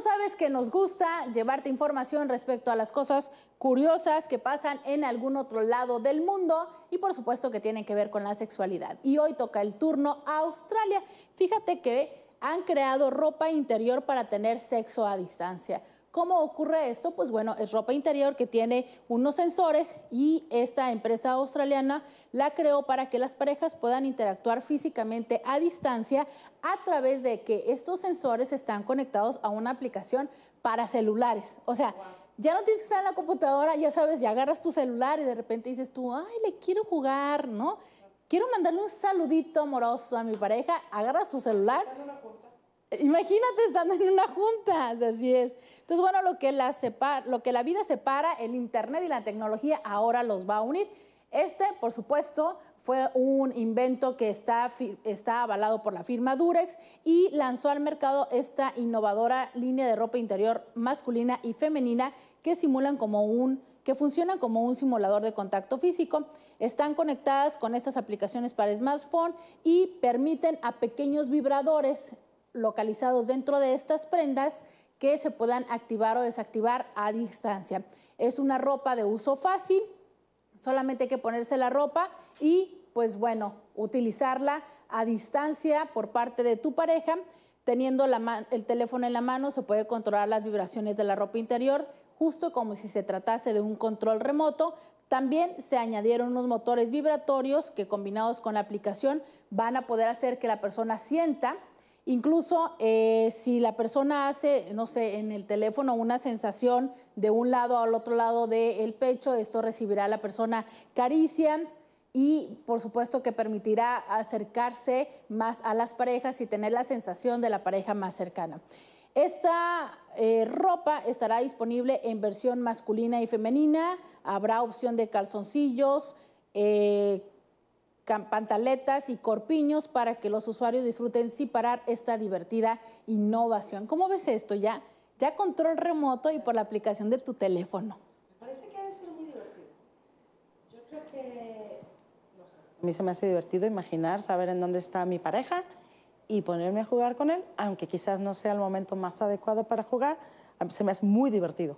sabes que nos gusta llevarte información respecto a las cosas curiosas que pasan en algún otro lado del mundo y por supuesto que tienen que ver con la sexualidad. Y hoy toca el turno a Australia. Fíjate que han creado ropa interior para tener sexo a distancia. ¿Cómo ocurre esto? Pues bueno, es ropa interior que tiene unos sensores y esta empresa australiana la creó para que las parejas puedan interactuar físicamente a distancia a través de que estos sensores están conectados a una aplicación para celulares. O sea, ya no tienes que estar en la computadora, ya sabes, ya agarras tu celular y de repente dices tú, ay, le quiero jugar, ¿no? Quiero mandarle un saludito amoroso a mi pareja, agarras tu celular Imagínate estando en una junta, así es. Entonces, bueno, lo que, la vida separa, el Internet y la tecnología ahora los va a unir. Este, por supuesto, fue un invento que está, está avalado por la firma Durex y lanzó al mercado esta innovadora línea de ropa interior masculina y femenina que simulan como un que funcionan como un simulador de contacto físico. Están conectadas con estas aplicaciones para smartphone y permiten a pequeños vibradores localizados dentro de estas prendas que se puedan activar o desactivar a distancia. Es una ropa de uso fácil, solamente hay que ponerse la ropa y pues bueno, utilizarla a distancia por parte de tu pareja. Teniendo el teléfono en la mano se puede controlar las vibraciones de la ropa interior, justo como si se tratase de un control remoto. También se añadieron unos motores vibratorios que combinados con la aplicación van a poder hacer que la persona sienta Incluso eh, si la persona hace, no sé, en el teléfono una sensación de un lado al otro lado del pecho, esto recibirá a la persona caricia y por supuesto que permitirá acercarse más a las parejas y tener la sensación de la pareja más cercana. Esta eh, ropa estará disponible en versión masculina y femenina, habrá opción de calzoncillos, eh, pantaletas y corpiños para que los usuarios disfruten sin parar esta divertida innovación. ¿Cómo ves esto? Ya, ya control remoto y por la aplicación de tu teléfono. Me parece que ha ser muy divertido. Yo creo que... A mí se me hace divertido imaginar, saber en dónde está mi pareja y ponerme a jugar con él, aunque quizás no sea el momento más adecuado para jugar, se me hace muy divertido.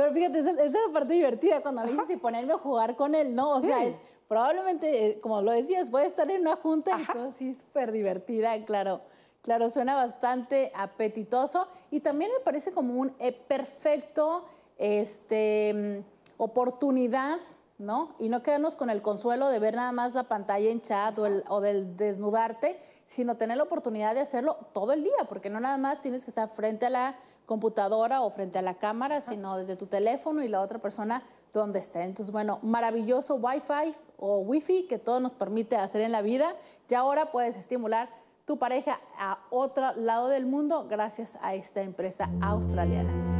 Pero fíjate, esa, es la parte divertida cuando le dices y ponerme a jugar con él, ¿no? O sea, es probablemente, eh, como lo decías, voy a estar en una junta y todo así súper divertida, claro. Claro, suena bastante apetitoso y también me parece como un eh, perfecto este, mm, oportunidad, ¿no? Y no quedarnos con el consuelo de ver nada más la pantalla en chat o del desnudarte, sino tener la oportunidad de hacerlo todo el día, porque no nada más tienes que estar frente a la computadora o frente a la cámara, sino desde tu teléfono y la otra persona donde esté. Entonces, bueno, maravilloso Wi-Fi o Wi-Fi que todo nos permite hacer en la vida. Y ahora puedes estimular tu pareja a otro lado del mundo gracias a esta empresa australiana.